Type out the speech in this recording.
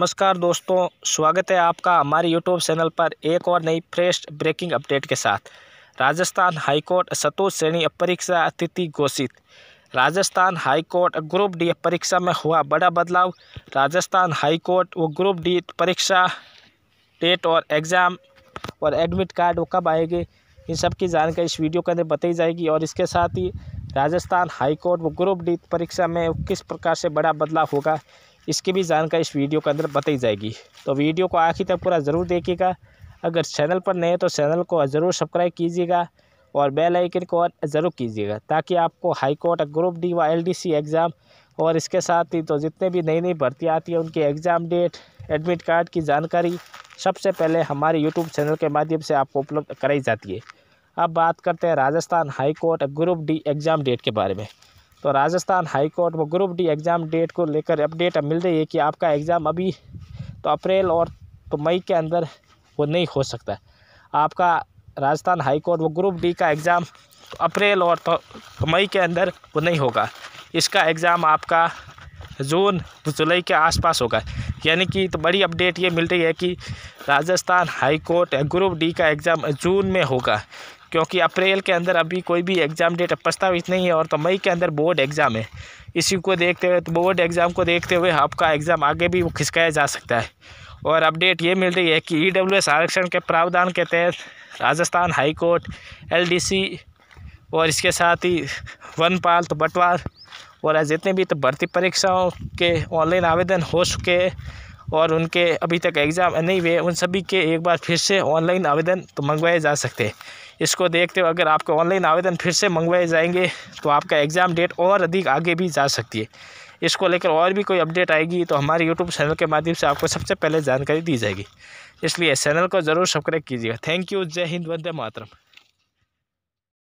नमस्कार दोस्तों स्वागत है आपका हमारे यूट्यूब चैनल पर एक और नई फ्रेश ब्रेकिंग अपडेट के साथ राजस्थान हाईकोर्ट सतोष श्रेणी परीक्षा अतिथि घोषित राजस्थान हाईकोर्ट ग्रुप डी परीक्षा में हुआ बड़ा बदलाव राजस्थान हाईकोर्ट वो ग्रुप डी परीक्षा डेट और एग्ज़ाम और एडमिट कार्ड वो कब आएगी इन सब की जानकारी इस वीडियो के अंदर बताई जाएगी और इसके साथ ही राजस्थान हाईकोर्ट वो ग्रुप डी परीक्षा में किस प्रकार से बड़ा बदलाव होगा इसकी भी जानकारी इस वीडियो के अंदर बताई जाएगी तो वीडियो को आखिर तक पूरा ज़रूर देखिएगा अगर चैनल पर नए तो चैनल को ज़रूर सब्सक्राइब कीजिएगा और बेल आइकन को ज़रूर कीजिएगा ताकि आपको हाई कोर्ट ग्रुप डी व एलडीसी एग्ज़ाम और इसके साथ ही तो जितने भी नई नई भर्ती आती है उनके एग्ज़ाम डेट एडमिट कार्ड की जानकारी सबसे पहले हमारे यूट्यूब चैनल के माध्यम से आपको उपलब्ध कराई जाती है अब बात करते हैं Rajasthan high court group D exam date के बारे में तो राजस्थान हाईकोर्ट व ग्रुप डी एग्ज़ाम डेट को लेकर अपडेट अब मिल रही है कि आपका एग्ज़ाम अभी तो अप्रैल और तो मई के अंदर वो नहीं हो सकता आपका राजस्थान हाईकोर्ट व ग्रुप डी का एग्ज़ाम तो अप्रैल और तो, मई के अंदर वो नहीं होगा इसका एग्ज़ाम आपका जून तो जुलाई के आसपास होगा यानी कि तो बड़ी अपडेट ये मिल रही है कि राजस्थान हाईकोर्ट ग्रुप डी का एग्ज़ाम जून में होगा क्योंकि अप्रैल के अंदर अभी कोई भी एग्ज़ाम डेट प्रस्तावित नहीं है और तो मई के अंदर बोर्ड एग्ज़ाम है इसी को देखते हुए तो बोर्ड एग्ज़ाम को देखते हुए आपका एग्ज़ाम आगे भी खिसकाया जा सकता है और अपडेट ये मिल रही है कि ई e आरक्षण के प्रावधान के तहत राजस्थान हाईकोर्ट एल और इसके साथ ही वनपाल तो बटवार और जितने भी तो भर्ती परीक्षाओं के ऑनलाइन आवेदन हो चुके हैं और उनके अभी तक एग्ज़ाम नहीं हुए उन सभी के एक बार फिर से ऑनलाइन आवेदन तो मंगवाए जा सकते हैं इसको देखते हुए अगर आपको ऑनलाइन आवेदन फिर से मंगवाए जाएंगे तो आपका एग्ज़ाम डेट और अधिक आगे भी जा सकती है इसको लेकर और भी कोई अपडेट आएगी तो हमारे यूट्यूब चैनल के माध्यम से आपको सबसे पहले जानकारी दी जाएगी इसलिए चैनल को ज़रूर सब्सक्राइब कीजिएगा थैंक यू जय हिंद वंदे मातरम